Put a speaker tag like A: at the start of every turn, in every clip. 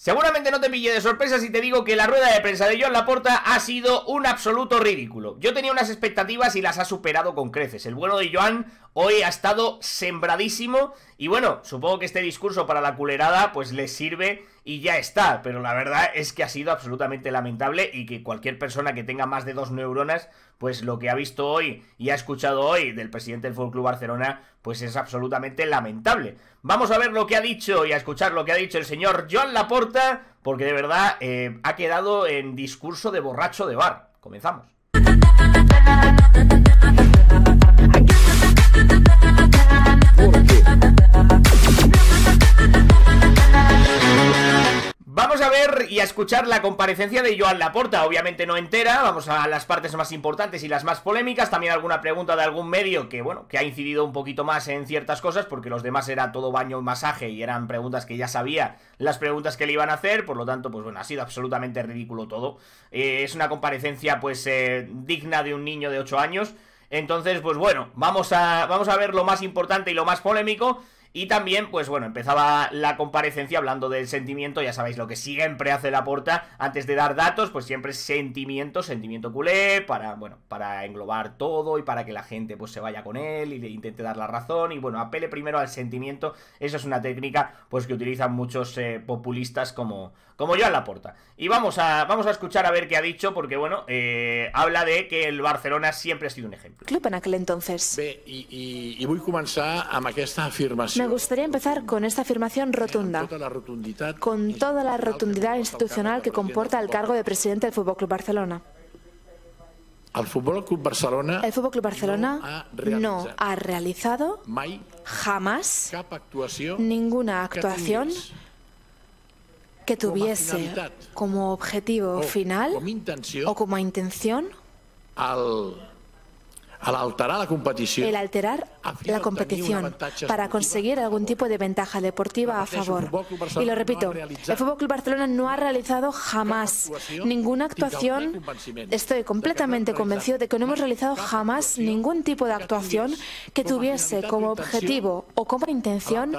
A: Seguramente no te pille de sorpresa si te digo que la rueda de prensa de Joan Laporta ha sido un absoluto ridículo. Yo tenía unas expectativas y las ha superado con creces. El vuelo de Joan hoy ha estado sembradísimo y bueno, supongo que este discurso para la culerada pues le sirve y ya está, pero la verdad es que ha sido absolutamente lamentable y que cualquier persona que tenga más de dos neuronas pues lo que ha visto hoy y ha escuchado hoy del presidente del FC Club Barcelona, pues es absolutamente lamentable. Vamos a ver lo que ha dicho y a escuchar lo que ha dicho el señor Joan Laporta, porque de verdad eh, ha quedado en discurso de borracho de bar. Comenzamos. Vamos a ver y a escuchar la comparecencia de Joan Laporta, obviamente no entera, vamos a las partes más importantes y las más polémicas, también alguna pregunta de algún medio que, bueno, que ha incidido un poquito más en ciertas cosas, porque los demás era todo baño y masaje y eran preguntas que ya sabía las preguntas que le iban a hacer, por lo tanto, pues bueno, ha sido absolutamente ridículo todo. Eh, es una comparecencia, pues, eh, digna de un niño de 8 años, entonces, pues bueno, vamos a, vamos a ver lo más importante y lo más polémico, y también, pues bueno, empezaba la comparecencia hablando del sentimiento, ya sabéis lo que siempre hace la porta, antes de dar datos, pues siempre sentimiento, sentimiento culé, para, bueno, para englobar todo y para que la gente pues se vaya con él y le intente dar la razón y bueno, apele primero al sentimiento, eso es una técnica pues que utilizan muchos eh, populistas como, como yo a la porta. Y vamos a, vamos a escuchar a ver qué ha dicho, porque bueno, eh, habla de que el Barcelona siempre ha sido un ejemplo.
B: Club en aquel entonces.
A: Y i,
C: Me
B: gustaría empezar con esta afirmación rotunda. Tota con toda la rotundidad, institucional que comporta el cargo de presidente del Fútbol Club Barcelona.
C: El Fútbol Club Barcelona,
B: el Barcelona no ha realizado,
C: jamás ninguna actuación
B: que tuviese como objetivo final o como intención
C: al alterar la competición, el
B: alterar la competición para conseguir algún tipo de ventaja deportiva a favor. Y lo repito, el Fútbol Club Barcelona no ha realizado jamás ninguna actuación. Estoy completamente convencido de que no hemos realizado jamás ningún tipo de actuación que tuviese como objetivo o como intención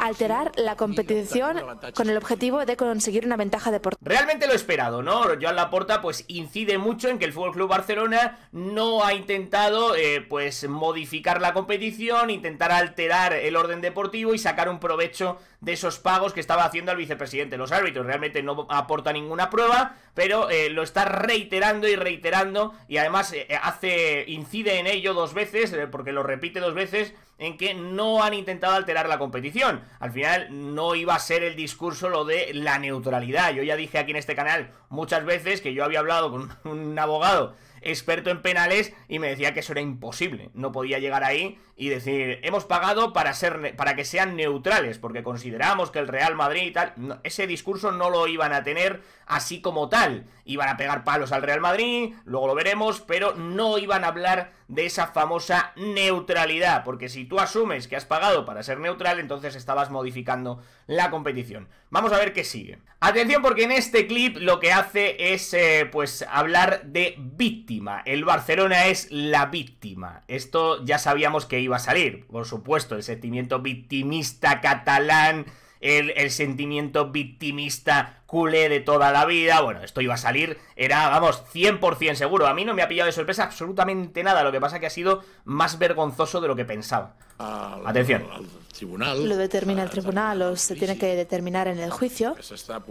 B: alterar la competición con el objetivo de conseguir una ventaja deportiva. Realmente lo esperado,
A: ¿no? Joan Laporta pues incide mucho en que el Fútbol Club Barcelona no ha intentado eh, pues modificar la competición, intentar alterar el orden deportivo y sacar un provecho de esos pagos que estaba haciendo al vicepresidente. Los árbitros realmente no aporta ninguna prueba, pero eh, lo está reiterando y reiterando y además eh, hace incide en ello dos veces, porque lo repite dos veces, en que no han intentado alterar la competición. Al final no iba a ser el discurso lo de la neutralidad. Yo ya dije aquí en este canal muchas veces que yo había hablado con un abogado experto en penales, y me decía que eso era imposible. No podía llegar ahí y decir, hemos pagado para, ser, para que sean neutrales, porque consideramos que el Real Madrid y tal. ese discurso no lo iban a tener así como tal. Iban a pegar palos al Real Madrid, luego lo veremos, pero no iban a hablar de esa famosa neutralidad, porque si tú asumes que has pagado para ser neutral, entonces estabas modificando la competición. Vamos a ver qué sigue. Atención porque en este clip lo que hace es eh, pues hablar de víctimas el Barcelona es la víctima. Esto ya sabíamos que iba a salir. Por supuesto, el sentimiento victimista catalán, el, sentimiento victimista culé de toda la vida. Bueno, esto iba a salir, era, vamos, 100% seguro. A mí no me ha pillado de sorpresa absolutamente nada. Lo que pasa que ha sido más vergonzoso de lo que pensaba. Atención. lo
B: determina el tribunal o se tiene que determinar en el juicio que se
C: está,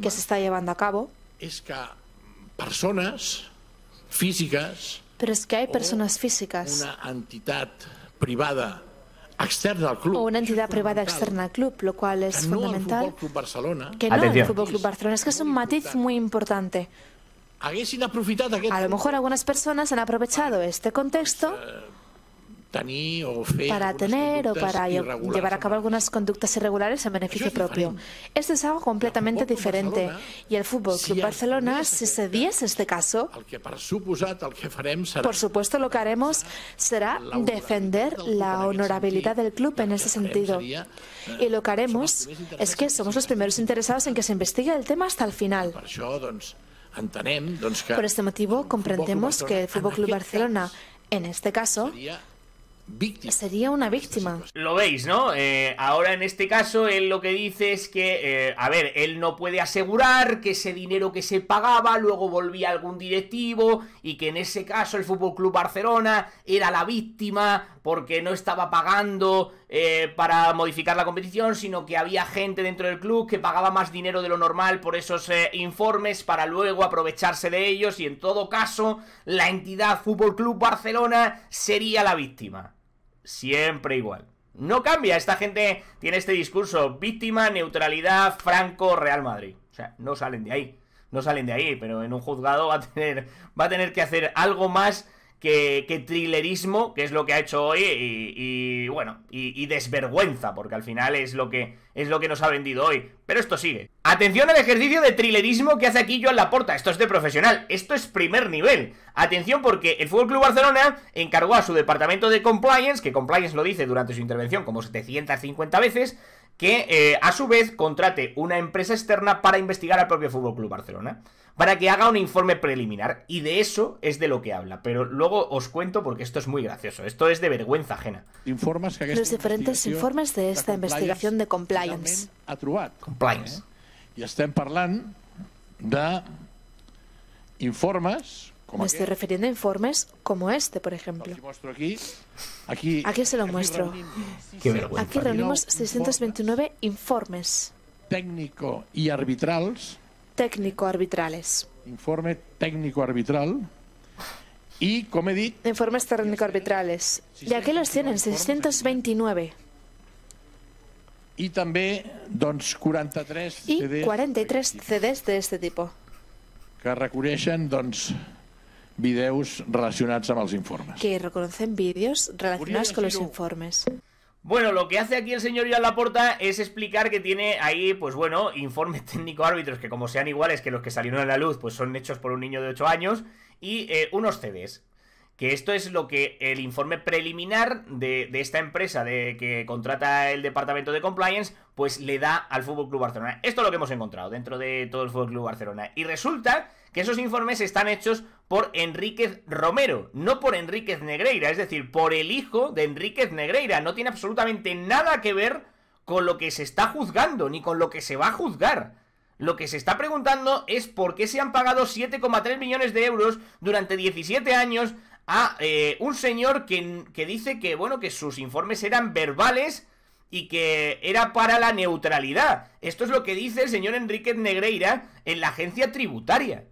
C: que se está
B: llevando a cabo.
C: Es que personas físicas
B: pero es que hay personas físicas
C: Una entidad privada externa al club. O una
B: entidad privada externa al club, lo cual es fundamental.
C: Barcelona. Que no el Club
B: Barcelona, es que es un matiz muy importante. A lo mejor algunas personas han aprovechado este contexto pues,
C: eh, para tener o para llevar a
B: cabo algunas conductas irregulares en beneficio propio. Esto es algo completamente diferente. Y el fútbol Club Barcelona, si se diese este caso, por supuesto lo que haremos será defender la honorabilidad del club en ese sentido. Eh, y lo que haremos es que somos los primeros interesados en que se investigue el tema hasta el final. Por este motivo, comprendemos que el Fútbol Club Barcelona, en este caso, Sería una víctima.
A: Lo veis, ¿no? Eh, ahora en este caso, él lo que dice es que, eh, a ver, él no puede asegurar que ese dinero que se pagaba luego volvía a algún directivo y que en ese caso el Fútbol Club Barcelona era la víctima porque no estaba pagando eh, para modificar la competición, sino que había gente dentro del club que pagaba más dinero de lo normal por esos informes para luego aprovecharse de ellos y en todo caso la entidad Fútbol Club Barcelona sería la víctima siempre igual. No cambia, esta gente tiene este discurso, víctima, neutralidad, Franco, Real Madrid. O sea, no salen de ahí, no salen de ahí, pero en un juzgado va a tener, va a tener que hacer algo más que, trilerismo, thrillerismo, que es lo que ha hecho hoy, y, bueno, y, desvergüenza, porque al final es lo, que, es lo que nos ha vendido hoy. Pero esto sigue. Atención al ejercicio de thrillerismo que hace aquí yo en la porta. Esto es de profesional, esto es primer nivel. Atención porque el FC Barcelona encargó a su departamento de compliance, que compliance lo dice durante su intervención como 750 veces, que eh, a su vez contrate una empresa externa para investigar al propio FC Barcelona para que haga un informe preliminar. Y de eso es de lo que habla. Pero luego os cuento porque esto es muy gracioso. Esto es de vergüenza ajena. Los diferentes informes
B: de esta investigación de compliance.
A: compliance.
C: Y eh? de informes
B: como Me estoy refiriendo a informes como este, por ejemplo.
C: Aquí, aquí, se lo muestro. aquí reunimos 629
B: informes. Técnico
C: y arbitrales.
B: técnico-arbitrales.
C: Informe técnico-arbitral. Y, como he dicho...
B: Informes técnico-arbitrales. Y aquí los tienen, 629.
C: I també doncs, 43 I CDs,
B: 43 CDs este tipus.
C: Que reconeixen doncs,
A: vídeos relacionats amb els informes.
B: Que reconeixen vídeos relacionats con los informes.
A: Bueno, lo que hace aquí el señor la Laporta es explicar que tiene ahí, pues bueno, Informe técnico árbitros que como sean iguales que los que salieron a la luz, pues son hechos por un niño de 8 años y eh, unos CDs. Que esto es lo que el informe preliminar de, esta empresa de, que contrata el departamento de compliance, pues le da al Fútbol Club Barcelona. Esto es lo que hemos encontrado dentro de todo el Fútbol Club Barcelona. Y resulta que esos informes están hechos por Enríquez Romero, no por Enríquez Negreira, es decir, por el hijo de Enríquez Negreira. No tiene absolutamente nada que ver con lo que se está juzgando, ni con lo que se va a juzgar. Lo que se está preguntando es por qué se han pagado 7,3 millones de euros durante 17 años a eh, un señor que, que dice que, bueno, que sus informes eran verbales y que era para la neutralidad. Esto es lo que dice el señor Enríquez Negreira en la agencia tributaria.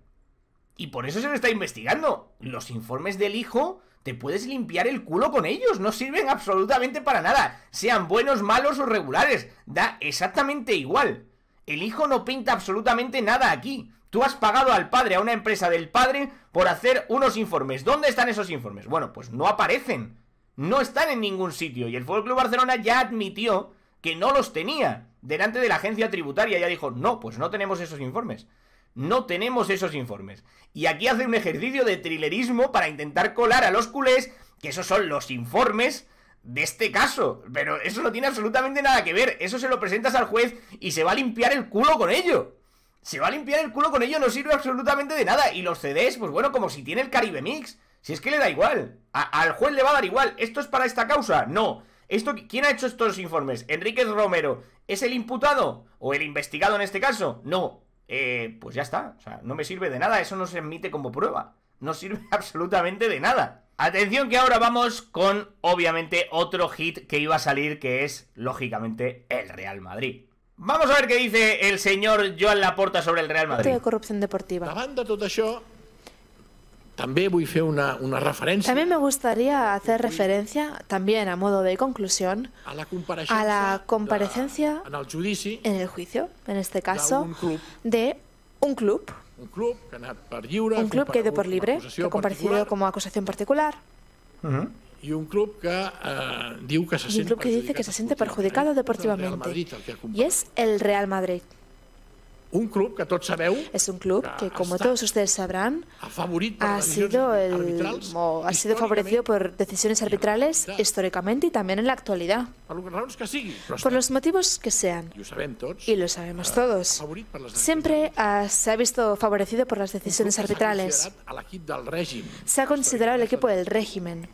A: Y por eso se lo está investigando. Los informes del hijo te puedes limpiar el culo con ellos, no sirven absolutamente para nada, sean buenos, malos o regulares, da exactamente igual. El hijo no pinta absolutamente nada aquí. Tú has pagado al padre, a una empresa del padre, por hacer unos informes. ¿Dónde están esos informes? Bueno, pues no aparecen. No están en ningún sitio. Y el FC Barcelona ya admitió que no los tenía delante de la agencia tributaria. Ya dijo, no, pues no tenemos esos informes. No tenemos esos informes. Y aquí hace un ejercicio de trilerismo para intentar colar a los culés que esos son los informes de este caso. Pero eso no tiene absolutamente nada que ver. Eso se lo presentas al juez y se va a limpiar el culo con ello. Se va a limpiar el culo con ello, no sirve absolutamente de nada. Y los CDs, pues bueno, como si tiene el Caribe Mix. Si es que le da igual. al juez le va a dar igual. ¿Esto es para esta causa? No. Esto, ¿Quién ha hecho estos informes? ¿Enríquez Romero es el imputado? ¿O el investigado en este caso? No. Eh, pues ya está. O sea, no me sirve de nada, eso no se emite como prueba. No sirve absolutamente de nada. Atención que ahora vamos con, obviamente, otro hit que iba a salir, que es, lógicamente, el Real Madrid. Vamos a ver qué dice el señor Joan Laporta sobre el Real Madrid.
B: corrupción deportiva.
A: También
C: una, una
B: me gustaría hacer referencia, también a modo de conclusión, a la comparecencia, en, el juicio, en este caso, de un club, un
C: club que ha ido por libre, que ha comparecido
B: como acusación particular,
C: eh, y un y un club que dice que se
B: siente perjudicado deportivamente, y es el Real Madrid. un club que tots sabeu És un club que, que com tots ustedes favorit ha sido el, ha sido favorecido por decisiones arbitrales históricamente y también en la actualidad
C: por los
B: motivos que sean I lo
C: sabemos todos
B: siempre se ha visto favorecido por las decisiones arbitrales se ha considerado el equipo del régimen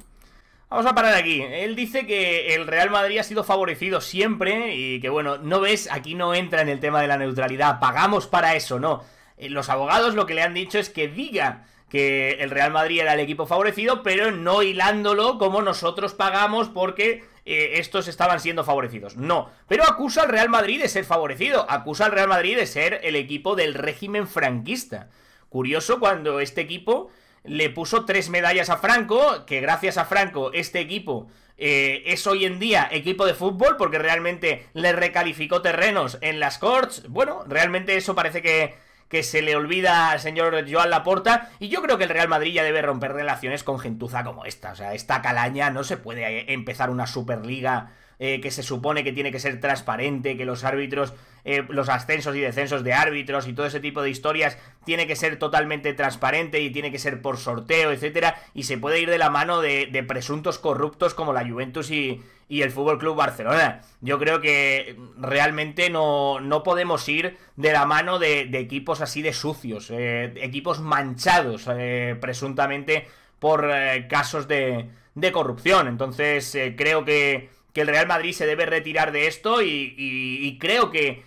A: Vamos a parar aquí. Él dice que el Real Madrid ha sido favorecido siempre y que bueno, no ves, aquí no entra en el tema de la neutralidad, pagamos para eso, no. Eh, los abogados lo que le han dicho es que diga que el Real Madrid era el equipo favorecido, pero no hilándolo como nosotros pagamos porque eh, estos estaban siendo favorecidos. No, pero acusa al Real Madrid de ser favorecido, acusa al Real Madrid de ser el equipo del régimen franquista. Curioso cuando este equipo le puso tres medallas a Franco, que gracias a Franco este equipo eh, es hoy en día equipo de fútbol porque realmente le recalificó terrenos en las courts. Bueno, realmente eso parece que, que se le olvida al señor Joan Laporta y yo creo que el Real Madrid ya debe romper relaciones con gentuza como esta. O sea, esta calaña no se puede empezar una Superliga eh, que se supone que tiene que ser transparente, que los árbitros, eh, los ascensos y descensos de árbitros y todo ese tipo de historias tiene que ser totalmente transparente y tiene que ser por sorteo, etcétera, y se puede ir de la mano de, presuntos corruptos como la Juventus y, el Fútbol Club Barcelona. Yo creo que realmente no, no podemos ir de la mano de, equipos así de sucios, eh, equipos manchados presuntamente por casos de, corrupción. Entonces creo que que el Real Madrid se debe retirar de esto y, creo que,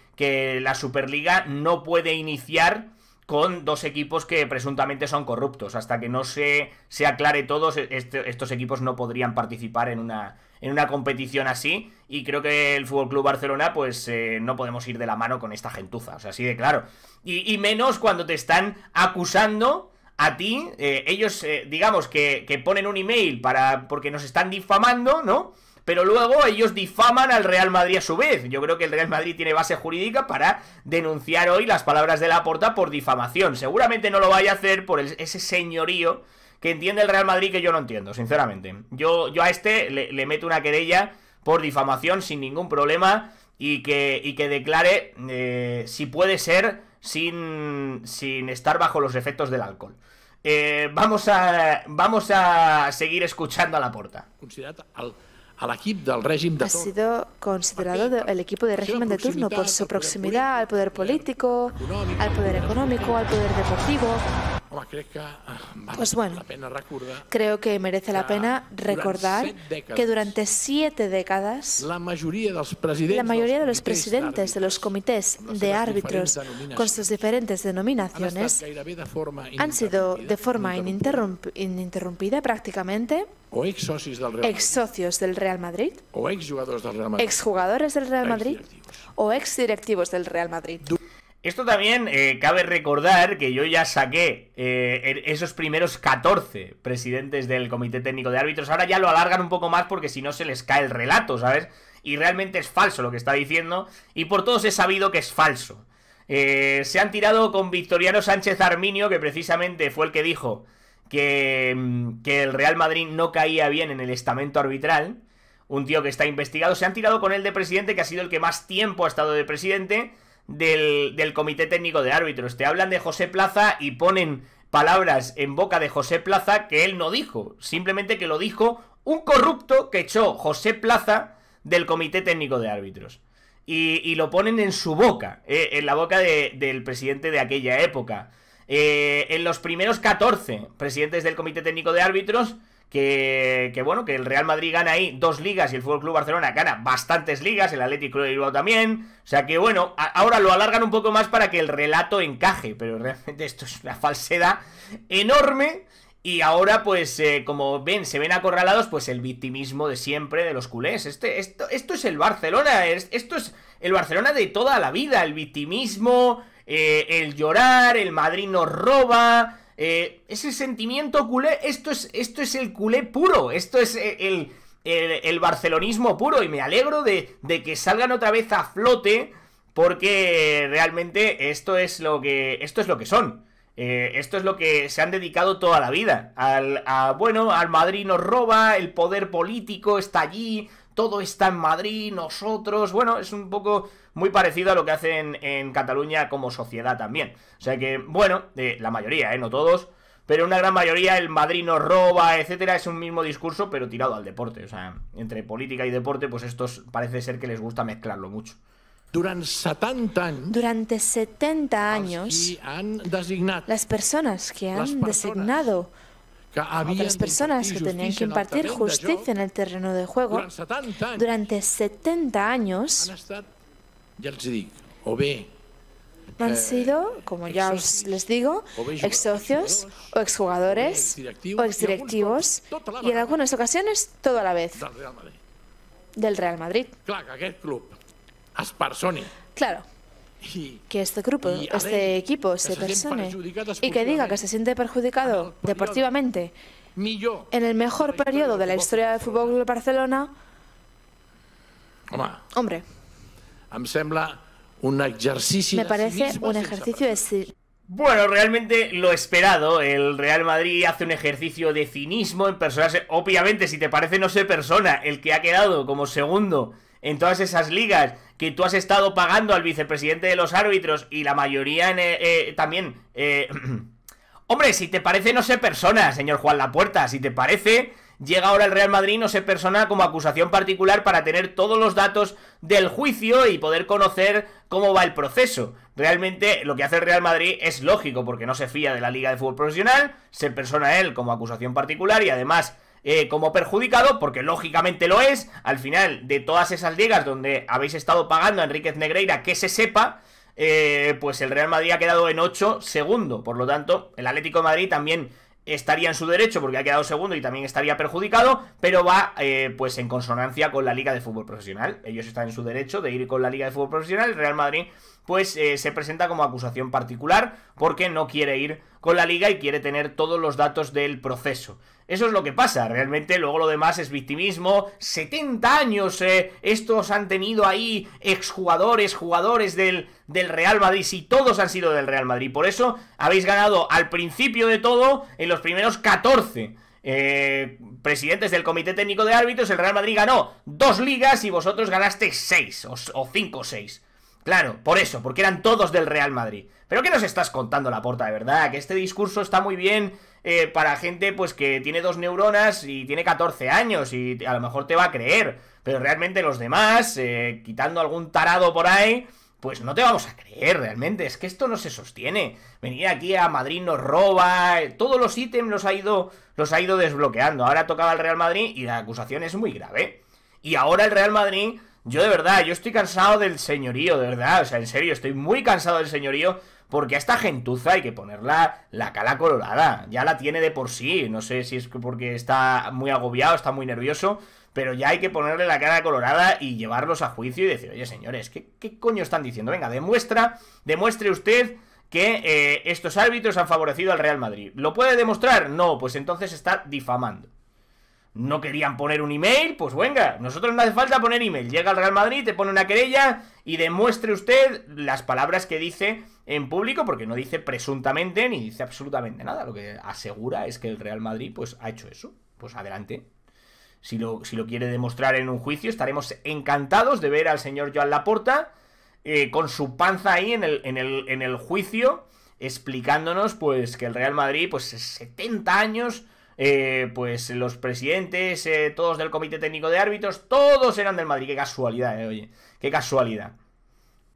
A: la Superliga no puede iniciar con dos equipos que presuntamente son corruptos. Hasta que no se, se aclare todo, este, estos equipos no podrían participar en una, en una competición así. Y creo que el Fútbol Club Barcelona, pues eh, no podemos ir de la mano con esta gentuza. O sea, así de claro. Y, menos cuando te están acusando. A ti, eh, ellos, eh, digamos que, que ponen un email para. porque nos están difamando, ¿no? pero luego ellos difaman al Real Madrid a su vez. Yo creo que el Real Madrid tiene base jurídica para denunciar hoy las palabras de Laporta por difamación. Seguramente no lo vaya a hacer por ese señorío que entiende el Real Madrid que yo no entiendo, sinceramente. Yo, a este le, meto una querella por difamación sin ningún problema y que, declare eh, si puede ser sin, estar bajo los efectos del alcohol. Eh, vamos, a, vamos a seguir escuchando a la porta. al l'equip del règim de Ha
B: sido considerado el equipo de régimen de turno por su proximidad al poder político, al poder económico, al poder deportivo. Ah, pues bueno, creo que merece la pena recordar que durante siete décadas
C: la mayoría de los presidentes
B: de los comités de árbitros con sus diferentes denominaciones han sido de forma ininterrumpida prácticamente ex socios del Real Madrid, ex jugadores del Real Madrid, o ex directivos del Real Madrid.
A: Esto también eh, cabe recordar que yo ya saqué eh, er, esos primeros 14 presidentes del Comité Técnico de Árbitros. Ahora ya lo alargan un poco más porque si no se les cae el relato, ¿sabes? Y realmente es falso lo que está diciendo. Y por todos he sabido que es falso. Eh, se han tirado con Victoriano Sánchez Arminio, que precisamente fue el que dijo que, mm, que el Real Madrid no caía bien en el estamento arbitral. Un tío que está investigado. Se han tirado con él de presidente, que ha sido el que más tiempo ha estado de presidente del, Comité Técnico de Árbitros. Te hablan de José Plaza y ponen palabras en boca de José Plaza que él no dijo, simplemente que lo dijo un corrupto que echó José Plaza del Comité Técnico de Árbitros. Y, lo ponen en su boca, eh, en la boca del presidente de aquella época. Eh, en los primeros 14 presidentes del Comité Técnico de Árbitros, que, bueno, que el Real Madrid gana ahí dos ligas y el Fútbol Club Barcelona gana bastantes ligas, el Atlético de Bilbao también. O sea que bueno, ahora lo alargan un poco más para que el relato encaje, pero realmente esto es una falsedad enorme. Y ahora, pues, eh, como ven, se ven acorralados, pues el victimismo de siempre de los culés. Este, esto, es el Barcelona, esto es el Barcelona de toda la vida, el victimismo, eh, el llorar, el Madrid nos roba, eh, ese sentimiento culé, esto es, esto es el culé puro, esto es eh, el, barcelonismo puro y me alegro de, que salgan otra vez a flote porque realmente esto es lo que, esto es lo que son. Eh, esto es lo que se han dedicado toda la vida. Al, bueno, al Madrid nos roba, el poder político está allí, todo está en Madrid, nosotros, bueno, es un poco muy parecido a lo que hacen en Cataluña como sociedad también. O sea que, bueno, eh, la mayoría, eh, no todos, pero una gran mayoría, el Madrid nos roba, etcétera, es un mismo discurso, pero tirado al deporte. O sea, entre política y deporte, pues estos
B: parece ser que les gusta mezclarlo mucho. Durante Durante 70 años las personas que han designado las personas que tenían que impartir justicia en el terreno de juego durante 70 años han eh, sido, como ya os les digo, ex socios o ex jugadores o ex directivos y en algunas ocasiones todo a la vez del Real Madrid. Claro, que este grupo, este equipo se persone y que diga que se siente perjudicado deportivamente en el mejor periodo de la historia del fútbol de Barcelona, hombre, em me parece un ejercicio de
A: bueno, realmente lo esperado. El Real Madrid hace un ejercicio de cinismo en personas Obviamente, si te parece, no sé persona. El que ha quedado como segundo en todas esas ligas que tú has estado pagando al vicepresidente de los árbitros y la mayoría en, eh, eh, también... Eh, hombre, si te parece no se persona, señor Juan Lapuerta, si te parece... Llega ahora el Real Madrid no se persona como acusación particular para tener todos los datos del juicio y poder conocer cómo va el proceso. Realmente lo que hace el Real Madrid es lógico porque no se fía de la Liga de Fútbol Profesional, se persona él como acusación particular y además eh, como perjudicado, porque lógicamente lo es, al final de todas esas ligas donde habéis estado pagando a Enríquez Negreira, que se sepa, eh, pues el Real Madrid ha quedado en 8 segundo, por lo tanto, el Atlético de Madrid también estaría en su derecho porque ha quedado segundo y también estaría perjudicado, pero va eh, pues en consonancia con la Liga de Fútbol Profesional. Ellos están en su derecho de ir con la Liga de Fútbol Profesional. El Real Madrid pues se presenta como acusación particular porque no quiere ir con la Liga y quiere tener todos los datos del proceso. Eso es lo que pasa, realmente luego lo demás es victimismo. 70 años eh, estos han tenido ahí exjugadores, jugadores del, del Real Madrid, si todos han sido del Real Madrid. Por eso habéis ganado al principio de todo en los primeros 14. Eh, presidentes del Comité Técnico de Árbitros, el Real Madrid ganó dos ligas y vosotros ganaste seis, o, cinco o seis. Claro, por eso, porque eran todos del Real Madrid. Pero ¿qué nos estás contando, la porta de verdad? Que este discurso está muy bien eh, para gente pues que tiene dos neuronas y tiene 14 años y a lo mejor te va a creer, pero realmente los demás, eh, quitando algún tarado por ahí, pues no te vamos a creer realmente, es que esto no se sostiene. Venir aquí a Madrid nos roba, eh, todos los ítems los ha ido los ha ido desbloqueando. Ahora tocaba el Real Madrid y la acusación es muy grave. Y ahora el Real Madrid, yo de verdad, yo estoy cansado del señorío, de verdad, o sea, en serio, estoy muy cansado del señorío porque a esta gentuza hay que ponerla la cara colorada. Ya la tiene de por sí. No sé si es porque está muy agobiado, está muy nervioso. Pero ya hay que ponerle la cara colorada y llevarlos a juicio y decir, oye señores, ¿qué, coño están diciendo? Venga, demuestra, demuestre usted que eh, estos árbitros han favorecido al Real Madrid. ¿Lo puede demostrar? No, pues entonces está difamando. No querían poner un email, pues venga, nosotros no hace falta poner email. Llega al Real Madrid, te pone una querella y demuestre usted las palabras que dice en público porque no dice presuntamente ni dice absolutamente nada. Lo que asegura es que el Real Madrid pues ha hecho eso. Pues adelante. Si lo, si lo quiere demostrar en un juicio, estaremos encantados de ver al señor Joan Laporta eh, con su panza ahí en el, en el, juicio explicándonos pues que el Real Madrid pues 70 años eh, pues los presidentes eh, todos del comité técnico de árbitros todos eran del Madrid qué casualidad oye qué casualidad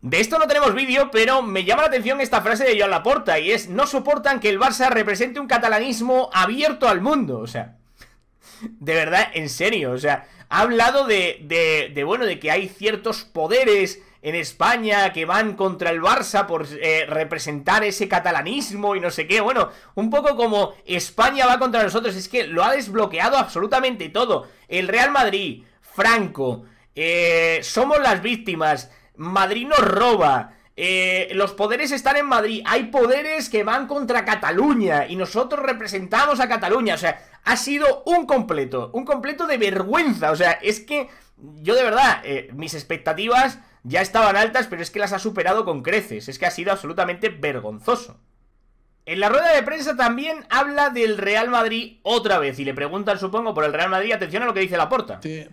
A: de esto no tenemos vídeo, pero me llama la atención esta frase de Joan Laporta y es, no soportan que el Barça represente un catalanismo abierto al mundo, o sea, de verdad, en serio, o sea, ha hablado de, bueno, de que hay ciertos poderes en España que van contra el Barça por eh, representar ese catalanismo y no sé qué. Bueno, un poco como España va contra nosotros, es que lo ha desbloqueado absolutamente todo. El Real Madrid, Franco, eh, somos las víctimas. Madrid nos roba. Eh, los poderes están en Madrid. Hay poderes que van contra Cataluña y nosotros representamos a Cataluña. O sea, ha sido un completo, un completo de vergüenza. O sea, es que yo de verdad, eh, mis expectativas ya estaban altas, pero es que las ha superado con creces. Es que ha sido absolutamente vergonzoso. En la rueda de prensa también habla del Real Madrid otra vez y le preguntan, supongo, por el Real Madrid. Atención a lo que dice la Sí,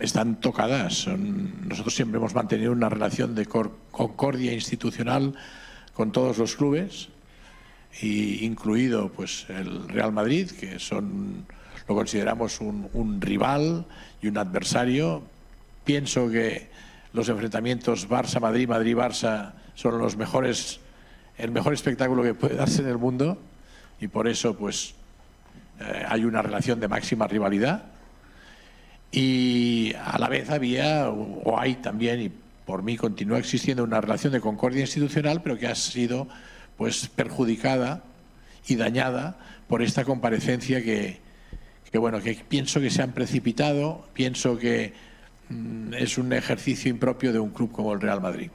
A: están
C: tocadas. nosotros siempre hemos mantenido una relación de concordia institucional con todos los clubes, incluido pues, el Real Madrid, que son, lo consideramos un, rival y un adversario. Pienso que los enfrentamientos Barça-Madrid, Madrid-Barça son los mejores, el mejor espectáculo que puede darse en el mundo y por eso pues, eh, hay una relación de máxima rivalidad y a la vez había, o hay también, y por mí continúa existiendo una relación de concordia institucional, pero que ha sido pues perjudicada y dañada por esta comparecencia que, bueno, que pienso que se han precipitado, pienso que mm, es un ejercicio impropio de un club como el Real Madrid.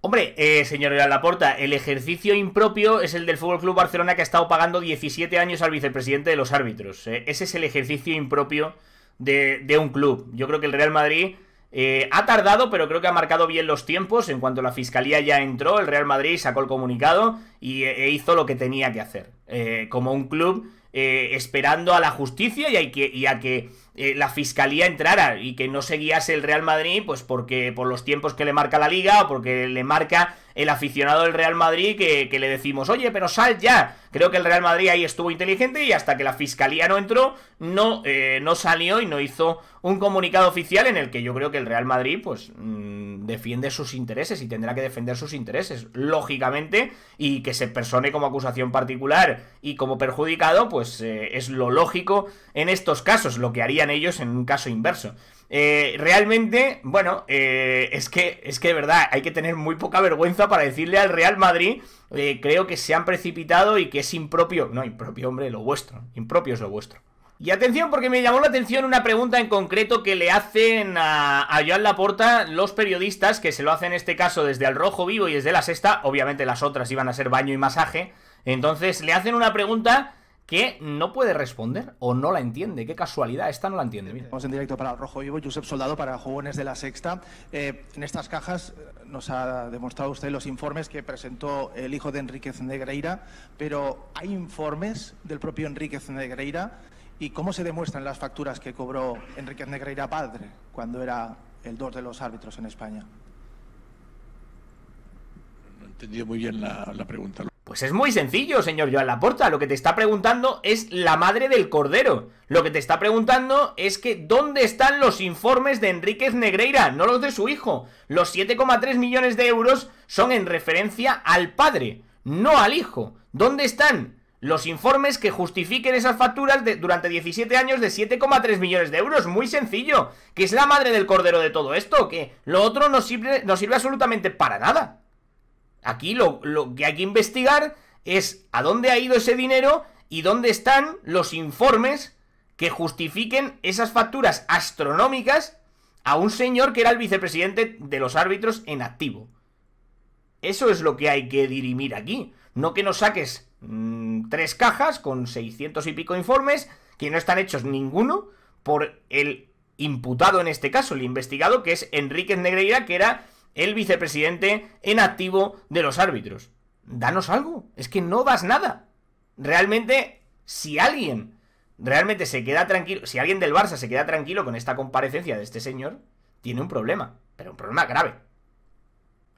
A: Hombre, eh, señor Laporta, el ejercicio impropio es el del Fútbol Club Barcelona que ha estado pagando 17 años al vicepresidente de los árbitros. Eh. ese es el ejercicio impropio de, un club. Yo creo que el Real Madrid eh, ha tardado, pero creo que ha marcado bien los tiempos. En cuanto la fiscalía ya entró, el Real Madrid sacó el comunicado y, eh, e hizo lo que tenía que hacer. Eh, como un club esperando a la justicia y, hay que, y a que eh, la fiscalía entrara y que no se guiase el Real Madrid, pues porque por los tiempos que le marca la liga o porque le marca el aficionado del Real Madrid que, le decimos, oye, pero sal ya. Creo que el Real Madrid ahí estuvo inteligente y hasta que la fiscalía no entró, no, eh, no salió y no hizo un comunicado oficial en el que yo creo que el Real Madrid, pues, mm, defiende sus intereses y tendrá que defender sus intereses, lógicamente, y que se persone como acusación particular y como perjudicado, pues eh, es lo lógico en estos casos. Lo que haría ellos en un caso inverso. Eh, realmente, bueno, eh, es que es que de verdad hay que tener muy poca vergüenza para decirle al Real Madrid, eh, creo que se han precipitado y que es impropio, no impropio, hombre, lo vuestro, impropio es lo vuestro. Y atención, porque me llamó la atención una pregunta en concreto que le hacen a, a, Joan Laporta los periodistas, que se lo hacen en este caso desde el Rojo Vivo y desde la Sexta, obviamente las otras iban a ser baño y masaje, entonces le hacen una pregunta que no puede responder o no la entiende. Qué casualidad, esta no la entiende. Vamos en directo para el Rojo Vivo, Josep Soldado para Jóvenes de la Sexta. Eh, en estas cajas eh, nos ha demostrado usted los informes que presentó el hijo de Enríquez Negreira, pero ¿hay informes del propio
C: Enríquez Negreira? ¿Y cómo se demuestran las facturas que cobró Enriquez Negreira padre cuando era el dos de los árbitros en España?
A: la, pregunta. Pues es muy sencillo, señor Joan Laporta. Lo que te está preguntando es la madre del cordero. Lo que te está preguntando es que ¿dónde están los informes de Enríquez Negreira? No los de su hijo. Los 7,3 millones de euros son en referencia al padre, no al hijo. ¿Dónde están? los informes que justifiquen esas facturas de, durante 17 años de 7,3 millones de euros. Muy sencillo. Que es la madre del cordero de todo esto. Que lo otro no sirve, no sirve absolutamente para nada. Aquí lo, que hay que investigar es a dónde ha ido ese dinero y dónde están los informes que justifiquen esas facturas astronómicas a un señor que era el vicepresidente de los árbitros en activo. Eso es lo que hay que dirimir aquí. No que nos saques mm, tres cajas con seiscientos y pico informes que no están hechos ninguno por el imputado en este caso, el investigado, que es Enríquez Negreira, que era el vicepresidente en activo de los árbitros. Danos algo, es que no das nada. Realmente, si alguien realmente se queda tranquilo, si alguien del Barça se queda tranquilo con esta comparecencia de este señor, tiene un problema, pero un problema grave.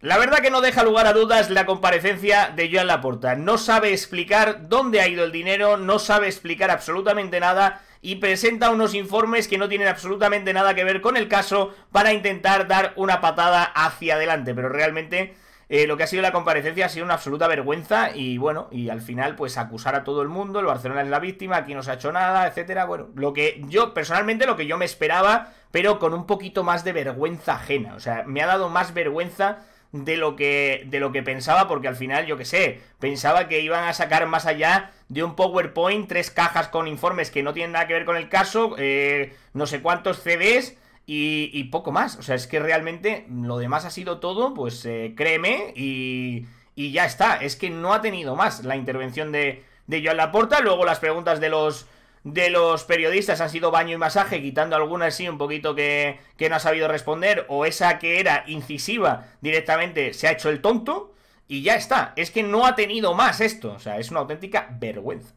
A: La verdad que no deja lugar a dudas la comparecencia de Joan Laporta. No sabe explicar dónde ha ido el dinero, no sabe explicar absolutamente nada y presenta unos informes que no tienen absolutamente nada que ver con el caso para intentar dar una patada hacia adelante. Pero realmente eh, lo que ha sido la comparecencia ha sido una absoluta vergüenza y bueno, y al final pues acusar a todo el mundo, el Barcelona es la víctima, aquí no se ha hecho nada, etcétera. Bueno, lo que yo personalmente lo que yo me esperaba, pero con un poquito más de vergüenza ajena. O sea, me ha dado más vergüenza de lo que, de lo que pensaba, porque al final, yo que sé, pensaba que iban a sacar más allá de un PowerPoint, tres cajas con informes que no tienen nada que ver con el caso, eh, no sé cuántos CDs. Y, poco más, o sea, es que realmente lo demás ha sido todo, pues eh, créeme y, y ya está. Es que no ha tenido más la intervención de, de Joan Laporta. Luego las preguntas de los de los periodistas ha sido baño y masaje, quitando alguna sí un poquito que, que no ha sabido responder, o esa que era incisiva directamente se ha hecho el tonto, y ya está. Es que no ha tenido más esto, o sea, es una auténtica vergüenza.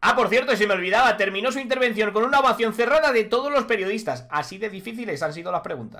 A: Ah, por cierto, se me olvidaba, terminó su intervención con una ovación cerrada de todos los periodistas. Así de difíciles han sido las preguntas.